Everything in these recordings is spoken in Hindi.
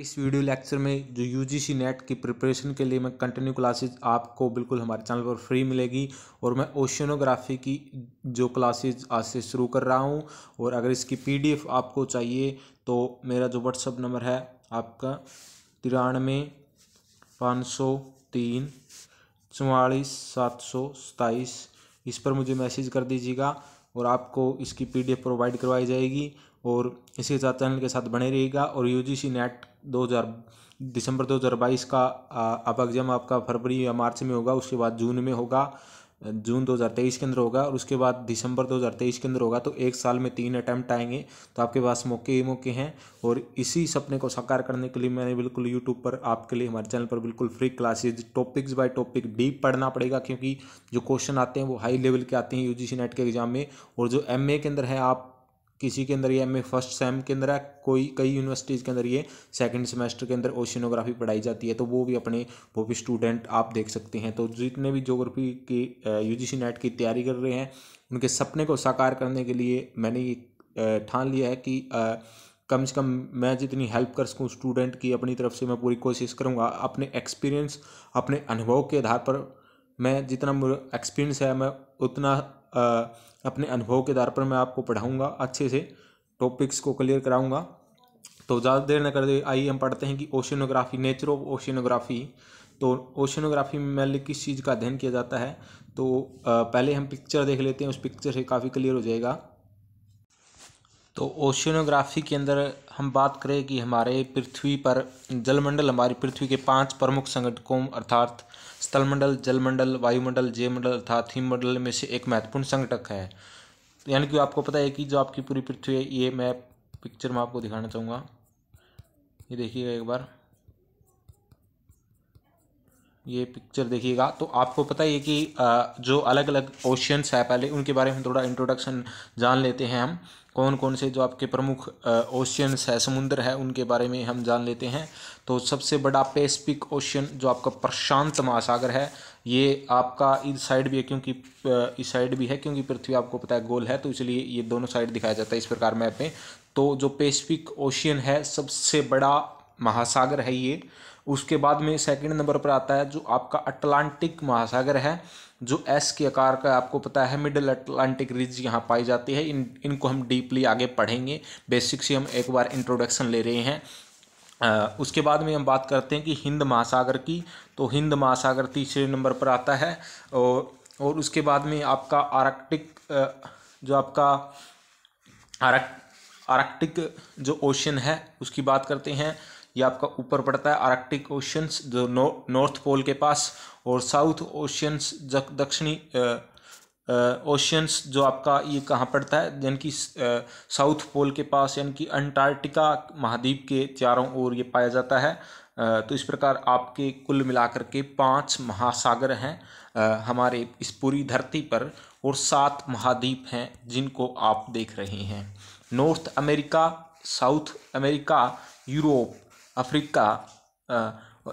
इस वीडियो लेक्चर में जो यू जी नेट की प्रिपरेशन के लिए मैं कंटिन्यू क्लासेज आपको बिल्कुल हमारे चैनल पर फ्री मिलेगी और मैं ओशनोग्राफी की जो क्लासेज आज से शुरू कर रहा हूँ और अगर इसकी पीडीएफ आपको चाहिए तो मेरा जो व्हाट्सअप नंबर है आपका तिरानवे पाँच सौ तीन चवालीस सात सौ सताईस इस पर मुझे मैसेज कर दीजिएगा और आपको इसकी पी प्रोवाइड करवाई जाएगी और इसी साथ चैनल के साथ बने रहिएगा और यूजीसी नेट दो दिसंबर 2022 का अब एग्ज़ाम आपका फरवरी या मार्च में होगा उसके बाद जून में होगा जून 2023 के अंदर होगा और उसके बाद दिसंबर 2023 के अंदर होगा तो एक साल में तीन अटैम्प्ट आएंगे तो आपके पास मौके ही मौके हैं और इसी सपने को साकार करने के लिए मैंने बिल्कुल यूट्यूब पर आपके लिए हमारे चैनल पर बिल्कुल free classes topics by topic deep पढ़ना पड़ेगा क्योंकि जो क्वेश्चन आते हैं वो हाई लेवल के आते हैं यू नेट के एग्जाम में और जो एम के अंदर है आप किसी के अंदर ये एम फर्स्ट सेम के अंदर है कोई कई यूनिवर्सिटीज़ के अंदर ये सेकंड सेमेस्टर के अंदर ओशनोग्राफी पढ़ाई जाती है तो वो भी अपने वो भी स्टूडेंट आप देख सकते हैं तो जितने भी जोग्राफी की यू जी नेट की तैयारी कर रहे हैं उनके सपने को साकार करने के लिए मैंने ये ठान लिया है कि कम से कम मैं जितनी हेल्प कर सकूँ स्टूडेंट की अपनी तरफ से मैं पूरी कोशिश करूँगा अपने एक्सपीरियंस अपने अनुभव के आधार पर मैं जितना एक्सपीरियंस है मैं उतना अपने अनुभव के आधार पर मैं आपको पढ़ाऊँगा अच्छे से टॉपिक्स को क्लियर कराऊँगा तो ज़्यादा देर न कर दे आइए हम पढ़ते हैं कि ओशनोग्राफी नेचर ऑफ ओशनोग्राफी तो ओशनोग्राफी में मैं किस चीज़ का अध्ययन किया जाता है तो पहले हम पिक्चर देख लेते हैं उस पिक्चर से काफ़ी क्लियर हो जाएगा तो ओशियनोग्राफी के अंदर हम बात करें कि हमारे पृथ्वी पर जलमंडल हमारी पृथ्वी के पांच प्रमुख संगठकों अर्थात स्थलमंडल जलमंडल वायुमंडल जयमंडल अर्थात हिममंडल में से एक महत्वपूर्ण संगठक है यानी कि आपको पता है कि जो आपकी पूरी पृथ्वी है ये मैं पिक्चर में आपको दिखाना चाहूँगा ये देखिएगा एक बार ये पिक्चर देखिएगा तो आपको पता ही है कि जो अलग अलग ओशियंस है पहले उनके बारे में थोड़ा इंट्रोडक्शन जान लेते हैं हम कौन कौन से जो आपके प्रमुख ओशियंस है समुद्र है उनके बारे में हम जान लेते हैं तो सबसे बड़ा पेसिफिक ओशियन जो आपका प्रशांत महासागर है ये आपका इस साइड भी है क्योंकि इस साइड भी है क्योंकि पृथ्वी आपको पता है गोल है तो इसलिए ये दोनों साइड दिखाया जाता है इस प्रकार मैप में तो जो पेसिफिक ओशियन है सबसे बड़ा महासागर है ये उसके बाद में सेकंड नंबर पर आता है जो आपका अटलांटिक महासागर है जो एस के आकार का आपको पता है मिडिल अटलांटिक रिज यहाँ पाई जाती है इन इनको हम डीपली आगे पढ़ेंगे बेसिक से हम एक बार इंट्रोडक्शन ले रहे हैं आ, उसके बाद में हम बात करते हैं कि हिंद महासागर की तो हिंद महासागर तीसरे नंबर पर आता है और और उसके बाद में आपका आर्कटिक जो आपका आर्क आर्कटिक जो ओशन है उसकी बात करते हैं ये आपका ऊपर पड़ता है आर्कटिक ओशंस जो नॉर्थ पोल के पास और साउथ ओशंस दक्षिणी ओशंस जो आपका ये कहाँ पड़ता है यानी कि साउथ पोल के पास यानी कि अंटार्कटिका महाद्वीप के चारों ओर ये पाया जाता है तो इस प्रकार आपके कुल मिलाकर के पांच महासागर हैं हमारे इस पूरी धरती पर और सात महाद्वीप हैं जिनको आप देख रहे हैं North America South America Europe Africa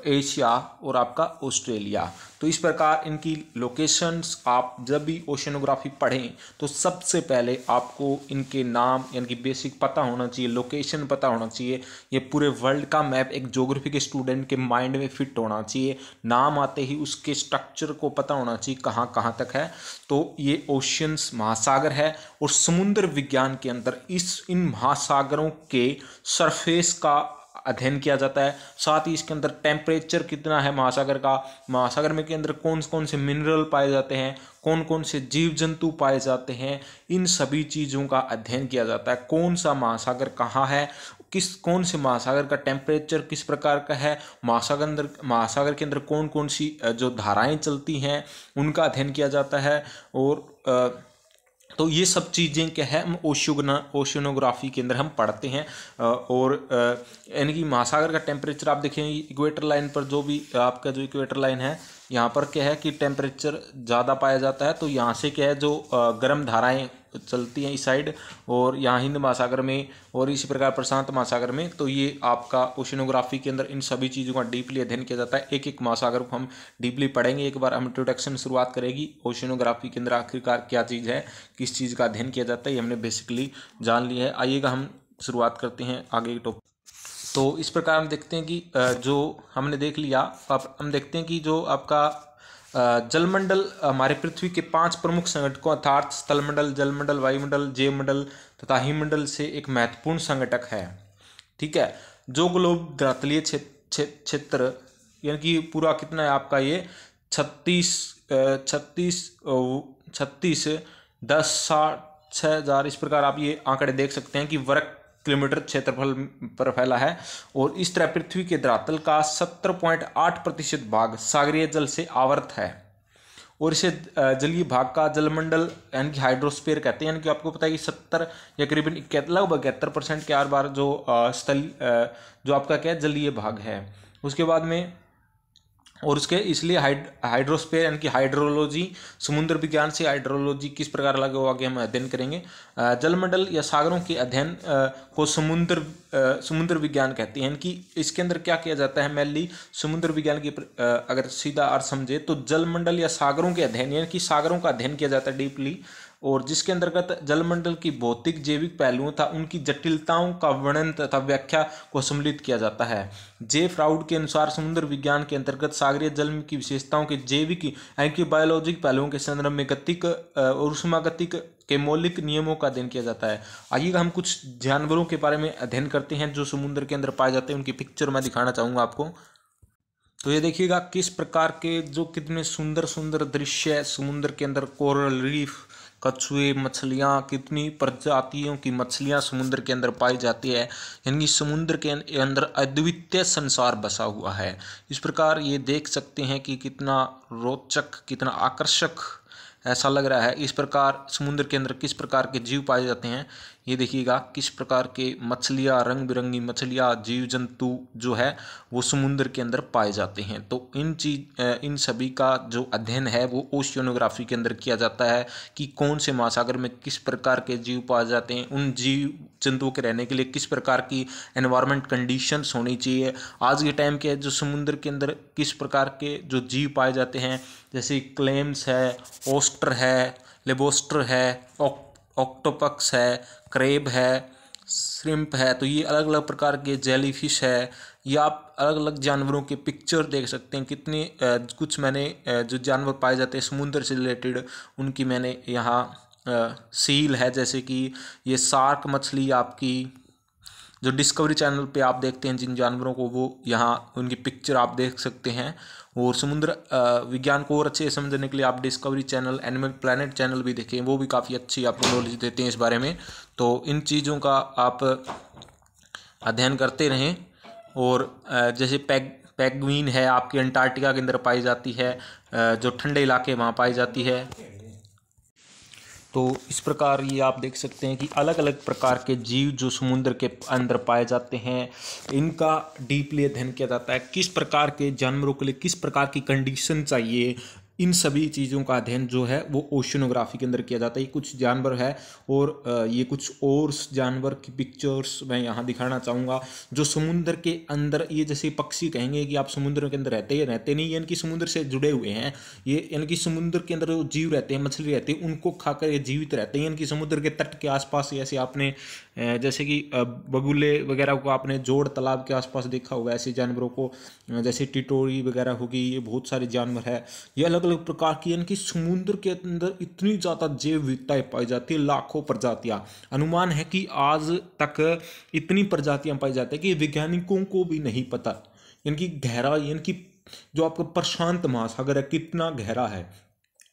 Asia और आपका ऑस्ट्रेलिया तो इस प्रकार इनकी लोकेशंस आप जब भी ओशनोग्राफी पढ़ें तो सबसे पहले आपको इनके नाम यानी कि बेसिक पता होना चाहिए लोकेशन पता होना चाहिए ये पूरे वर्ल्ड का मैप एक जोग्राफी के स्टूडेंट के माइंड में फिट होना चाहिए नाम आते ही उसके स्ट्रक्चर को पता होना चाहिए कहाँ कहाँ तक है तो ये ओशियंस महासागर है और समुद्र विज्ञान के अंदर इस इन महासागरों के सरफेस का अध्ययन किया जाता है साथ ही इसके अंदर टेम्परेचर कितना है महासागर का महासागर में के अंदर कौन कौन से मिनरल पाए जाते हैं कौन कौन से जीव जंतु पाए जाते हैं इन सभी चीज़ों का अध्ययन किया जाता है कौन सा महासागर कहाँ है किस कौन से महासागर का टेम्परेचर किस प्रकार का है महासागर अंदर महासागर के अंदर कौन कौन सी जो धाराएं चलती हैं उनका अध्ययन किया जाता है और आ, तो ये सब चीज़ें क्या है हम ओशियोगना ओशनोग्राफी के अंदर हम पढ़ते हैं और यानी कि महासागर का टेम्परेचर आप देखें इक्वेटर लाइन पर जो भी आपका जो इक्वेटर लाइन है यहाँ पर क्या है कि टेम्परेचर ज़्यादा पाया जाता है तो यहाँ से क्या है जो गर्म धाराएँ चलती हैं इस साइड और यहाँ हिंद महासागर में और इसी प्रकार प्रशांत महासागर में तो ये आपका ओशनोग्राफी के अंदर इन सभी चीज़ों का डीपली अध्ययन किया जाता है एक एक महासागर को हम डीपली पढ़ेंगे एक बार हम इंट्रोडक्शन शुरुआत करेगी ओशनोग्राफी के अंदर आखिरकार क्या चीज़ है किस चीज़ का अध्ययन किया जाता है ये हमने बेसिकली जान लिया है आइएगा हम शुरुआत करते हैं आगे की टॉपिक तो इस प्रकार हम देखते हैं कि जो हमने देख लिया आप हम देखते हैं कि जो आपका जलमंडल हमारे पृथ्वी के पांच प्रमुख संगठकों अर्थात स्थलमंडल जलमंडल वायुमंडल जैवमंडल तथा हिमंडल से एक महत्वपूर्ण संगठक है ठीक है जो ग्लोब धरातलीय क्षेत्र यानी कि पूरा कितना है आपका ये छत्तीस छत्तीस छत्तीस दस साठ छः हज़ार इस प्रकार आप ये आंकड़े देख सकते हैं कि वर्ग किलोमीटर क्षेत्रफल पर फैला है और इस तरह पृथ्वी के धरातल का सत्तर पॉइंट आठ प्रतिशत भाग सागरीय जल से आवर्त है और इसे जलीय भाग का जलमंडल यानी कि हाइड्रोस्पेयर कहते हैं यानी कि आपको पता है कि सत्तर या करीबन लगभग इकहत्तर परसेंट के आर बार जो स्थल जो आपका क्या है जलीय भाग है उसके बाद में और उसके इसलिए हाइड हाइड्रोस्पेयर यानी कि हाइड्रोलॉजी समुद्र विज्ञान से हाइड्रोलॉजी किस प्रकार लगे हो आगे हम अध्ययन करेंगे जलमंडल या सागरों के अध्ययन को समुद्र समुद्र विज्ञान कहते हैं कि इसके अंदर क्या किया जाता है मेनली समुद्र विज्ञान की अगर सीधा अर्थ समझे तो जलमंडल या सागरों के अध्ययन यानी कि सागरों का अध्ययन किया जाता है डीपली और जिसके अंतर्गत जलमंडल की भौतिक जैविक पहलुओं तथा उनकी जटिलताओं का वर्णन तथा व्याख्या को सम्मिलित किया जाता है जे फ्राउड के अनुसार समुद्र विज्ञान के अंतर्गत सागरीय जल की विशेषताओं के जैविक यानी कि बायोलॉजिक पहलुओं के संदर्भ में गतिक और उष्मागतिक के मौलिक नियमों का अध्ययन किया जाता है आइए हम कुछ जानवरों के बारे में अध्ययन करते हैं जो समुद्र के अंदर पाए जाते हैं उनकी पिक्चर मैं दिखाना चाहूँगा आपको तो ये देखिएगा किस प्रकार के जो कितने सुंदर सुंदर दृश्य समुद्र के अंदर कोरल रीफ कछुए मछलियाँ कितनी प्रजातियों की मछलियाँ समुद्र के अंदर पाई जाती है यानी कि समुद्र के अंदर अद्वितीय संसार बसा हुआ है इस प्रकार ये देख सकते हैं कि कितना रोचक कितना आकर्षक ऐसा लग रहा है इस प्रकार समुद्र के अंदर किस प्रकार के जीव पाए जाते हैं ये देखिएगा किस प्रकार के मछलियाँ रंग बिरंगी मछलियाँ जीव जंतु जो है वो समुद्र के अंदर पाए जाते हैं तो इन चीज इन सभी का जो अध्ययन है वो ओशियोनोग्राफी के अंदर किया जाता है कि कौन से महासागर में किस प्रकार के जीव पाए जाते हैं उन जीव जंतुओं के रहने के लिए किस प्रकार की एनवायरमेंट कंडीशंस होनी चाहिए आज के टाइम के जो समुद्र के अंदर किस प्रकार के जो जीव पाए जाते हैं जैसे क्लेम्स है ओस्टर है लेबोस्टर है ऑक्ट ऑक्टोपक्स है क्रेब है श्रिम्प है तो ये अलग अलग प्रकार के जेली फिश है या आप अलग अलग जानवरों के पिक्चर देख सकते हैं कितने कुछ मैंने जो जानवर पाए जाते हैं समुंदर से रिलेटेड उनकी मैंने यहाँ सील है जैसे कि ये सार्क मछली आपकी जो डिस्कवरी चैनल पे आप देखते हैं जिन जानवरों को वो यहाँ उनकी पिक्चर आप देख सकते हैं और समुद्र विज्ञान को और अच्छे समझने के लिए आप Discovery Channel Animal Planet channel भी देखें वो भी काफ़ी अच्छी आपको नॉलेज देते हैं इस बारे में तो इन चीज़ों का आप अध्ययन करते रहें और जैसे पैग पैगवीन है आपके अंटार्कटिका के अंदर पाई जाती है जो ठंडे इलाके वहाँ पाई जाती है तो इस प्रकार ये आप देख सकते हैं कि अलग अलग प्रकार के जीव जो समुद्र के अंदर पाए जाते हैं इनका डीपली अध्ययन किया जाता है किस प्रकार के जानवरों के लिए किस प्रकार की कंडीशन चाहिए इन सभी चीज़ों का अध्ययन जो है वो ओशनोग्राफी के अंदर किया जाता है ये कुछ जानवर है और ये कुछ और जानवर की पिक्चर्स मैं यहाँ दिखाना चाहूँगा जो समुद्र के अंदर ये जैसे पक्षी कहेंगे कि आप समुद्र के अंदर रहते हैं रहते नहीं यानी कि समुद्र से जुड़े हुए हैं ये यानी कि समुद्र के अंदर जो जीव रहते हैं मछली रहती है उनको खाकर ये जीवित रहते हैं यानी कि समुद्र के तट के आसपास ऐसे आपने जैसे कि बगुले वगैरह को आपने जोड़ तालाब के आसपास देखा होगा ऐसे जानवरों को जैसे टिटोरी वगैरह होगी ये बहुत सारे जानवर है ये अलग अलग प्रकार की यानी कि समुद्र के अंदर इतनी ज़्यादा जैव विविधताएँ पाई जाती है लाखों प्रजातियाँ अनुमान है कि आज तक इतनी प्रजातियाँ पाई जाती है कि वैज्ञानिकों को भी नहीं पता यानी कि गहरा यानी कि जो आपका प्रशांत महासागर है कितना गहरा है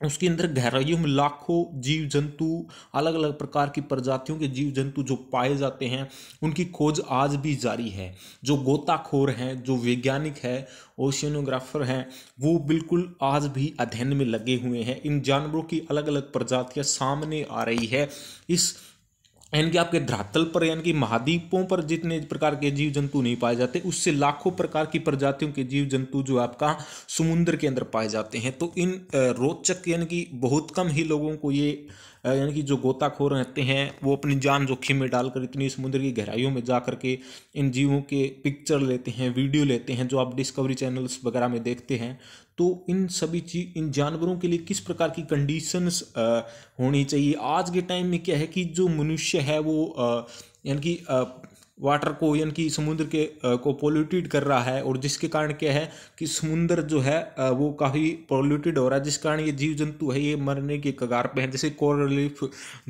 उसके अंदर गहराइयों में लाखों जीव जंतु अलग अलग प्रकार की प्रजातियों के जीव जंतु जो पाए जाते हैं उनकी खोज आज भी जारी है जो गोताखोर हैं जो वैज्ञानिक है ओशियनोग्राफर हैं वो बिल्कुल आज भी अध्ययन में लगे हुए हैं इन जानवरों की अलग अलग प्रजातियां सामने आ रही है इस यानी कि आपके धरातल पर यानी कि महाद्वीपों पर जितने प्रकार के जीव जंतु नहीं पाए जाते उससे लाखों प्रकार की प्रजातियों के जीव जंतु जो आपका समुद्र के अंदर पाए जाते हैं तो इन रोचक यानी कि बहुत कम ही लोगों को ये यानी कि जो गोताखोर रहते हैं वो अपनी जान जोखिम में डालकर इतनी समुद्र की गहराइयों में जा करके इन जीवों के पिक्चर लेते हैं वीडियो लेते हैं जो आप डिस्कवरी चैनल्स वगैरह में देखते हैं तो इन सभी चीज इन जानवरों के लिए किस प्रकार की कंडीशंस होनी चाहिए आज के टाइम में क्या है कि जो मनुष्य है वो यानी कि वाटर को यानी कि समुद्र के को पोल्यूटेड कर रहा है और जिसके कारण क्या है कि समुद्र जो है वो काफ़ी पोल्यूटेड हो रहा है जिस कारण ये जीव जंतु है ये मरने के कगार पे हैं जैसे कोरलिफ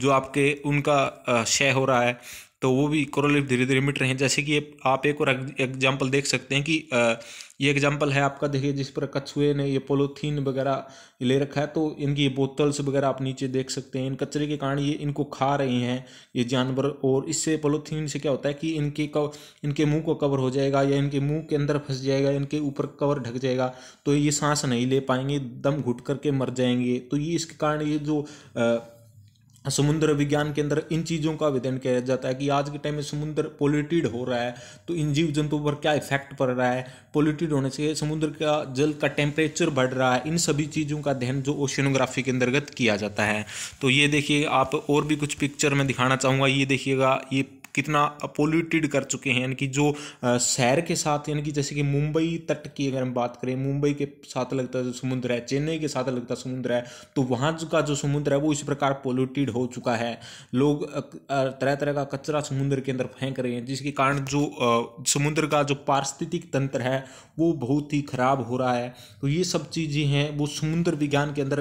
जो आपके उनका शय हो रहा है तो वो भी कोरलिफ धीरे धीरे मिट रहे हैं जैसे कि आप एक और एग्जाम्पल देख सकते हैं कि आ, ये एग्जाम्पल है आपका देखिए जिस पर कछुए ने ये पोलोथीन वगैरह ले रखा है तो इनकी ये बोतल्स वगैरह आप नीचे देख सकते हैं इन कचरे के कारण ये इनको खा रहे हैं ये जानवर और इससे पोलोथीन से क्या होता है कि इनके कव इनके मुँह को कवर हो जाएगा या इनके मुँह के अंदर फंस जाएगा इनके ऊपर कवर ढक जाएगा तो ये सांस नहीं ले पाएंगे दम घुट करके मर जाएंगे तो ये इसके कारण ये जो आ, समुद्र विज्ञान के अंदर इन चीज़ों का अध्ययन किया जाता है कि आज के टाइम में समुद्र पोल्यूटेड हो रहा है तो इन जीव जंतुओं पर क्या इफेक्ट पड़ रहा है पोल्यूटेड होने से समुद्र का जल का टेम्परेचर बढ़ रहा है इन सभी चीज़ों का अध्ययन जो ओशनोग्राफी के अंतर्गत किया जाता है तो ये देखिए आप और भी कुछ पिक्चर में दिखाना चाहूँगा ये देखिएगा ये कितना पोल्यूटेड कर चुके हैं यानी कि जो शहर के साथ यानी कि जैसे कि मुंबई तट की अगर हम बात करें मुंबई के साथ लगता जो समुद्र है चेन्नई के साथ लगता समुद्र है तो वहाँ का जो समुद्र है वो इस प्रकार पोल्यूटेड हो चुका है लोग तरह तरह का कचरा समुद्र के अंदर फेंक रहे हैं जिसके कारण जो समुद्र का जो पारिस्थितिक तंत्र है वो बहुत ही खराब हो रहा है तो ये सब चीज़ें हैं वो समुद्र विज्ञान के अंदर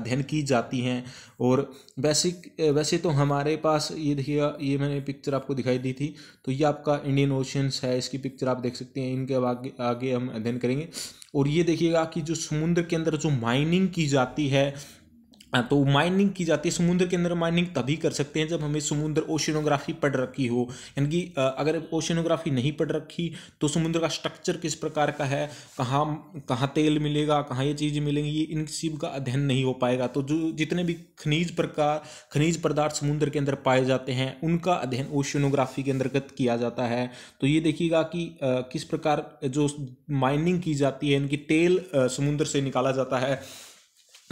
अध्ययन की जाती हैं और वैसे वैसे तो हमारे पास ये देखिए ये मैंने पिक्चर आपको आपको दिखाई दी थी तो ये आपका इंडियन ओशंस है इसकी पिक्चर आप देख सकते हैं इनके आगे आगे हम अध्ययन करेंगे और ये देखिएगा कि जो समुद्र के अंदर जो माइनिंग की जाती है हाँ, तो माइनिंग की जाती है समुद्र के अंदर माइनिंग तभी कर सकते हैं जब हमें समुद्र ओशनोग्राफी पढ़ रखी हो यानी कि अगर ओशनोग्राफी नहीं पढ़ रखी तो समुद्र का स्ट्रक्चर किस प्रकार का है कहाँ कहाँ तेल मिलेगा कहाँ ये चीज़ मिलेंगी ये इन सब का अध्ययन नहीं हो पाएगा तो जो जितने भी खनिज प्रकार खनिज पदार्थ समुद्र के अंदर पाए जाते हैं उनका अध्ययन ओशनोग्राफी के अंतर्गत किया जाता है तो ये देखिएगा कि किस प्रकार जो माइनिंग की जाती है यानी कि तेल समुद्र से निकाला जाता है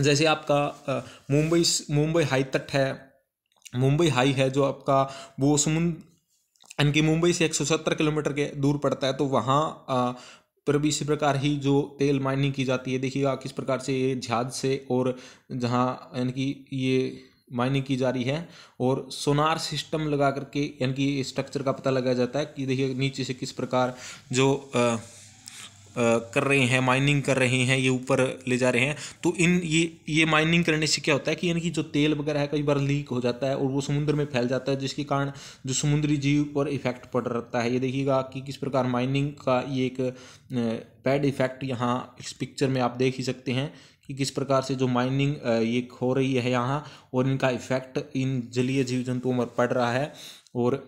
जैसे आपका मुंबई मुंबई हाई तट है मुंबई हाई है जो आपका वो समुद्र इनकी कि मुंबई से 170 किलोमीटर के दूर पड़ता है तो वहाँ पर भी इसी प्रकार ही जो तेल माइनिंग की जाती है देखिएगा किस प्रकार से ये झाज से और जहाँ इनकी ये माइनिंग की जा रही है और सोनार सिस्टम लगा करके यानी कि स्ट्रक्चर का पता लगाया जाता है कि देखिए नीचे से किस प्रकार जो आ, कर रहे हैं माइनिंग कर रहे हैं ये ऊपर ले जा रहे हैं तो इन ये ये माइनिंग करने से क्या होता है कि यानी कि जो तेल वगैरह है कई बार लीक हो जाता है और वो समुद्र में फैल जाता है जिसके कारण जो समुद्री जीव पर इफेक्ट पड़ रहता है ये देखिएगा कि किस प्रकार माइनिंग का ये एक बैड इफेक्ट यहाँ इस पिक्चर में आप देख ही सकते हैं कि किस प्रकार से जो माइनिंग ये हो रही है यहाँ और इनका इफेक्ट इन जलीय जीव जंतुओं पर पड़ रहा है और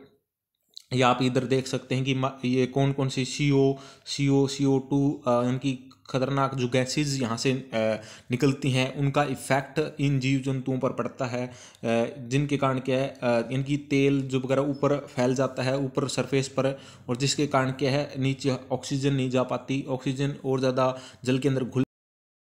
या आप इधर देख सकते हैं कि ये कौन कौन सी सी ओ सी ओ सी ओ टू इनकी खतरनाक जो गैसेस यहाँ से निकलती हैं उनका इफ़ेक्ट इन जीव जंतुओं पर पड़ता है जिनके कारण क्या है इनकी तेल जो वगैरह ऊपर फैल जाता है ऊपर सरफेस पर और जिसके कारण क्या है नीचे ऑक्सीजन नहीं जा पाती ऑक्सीजन और ज़्यादा जल के अंदर घुल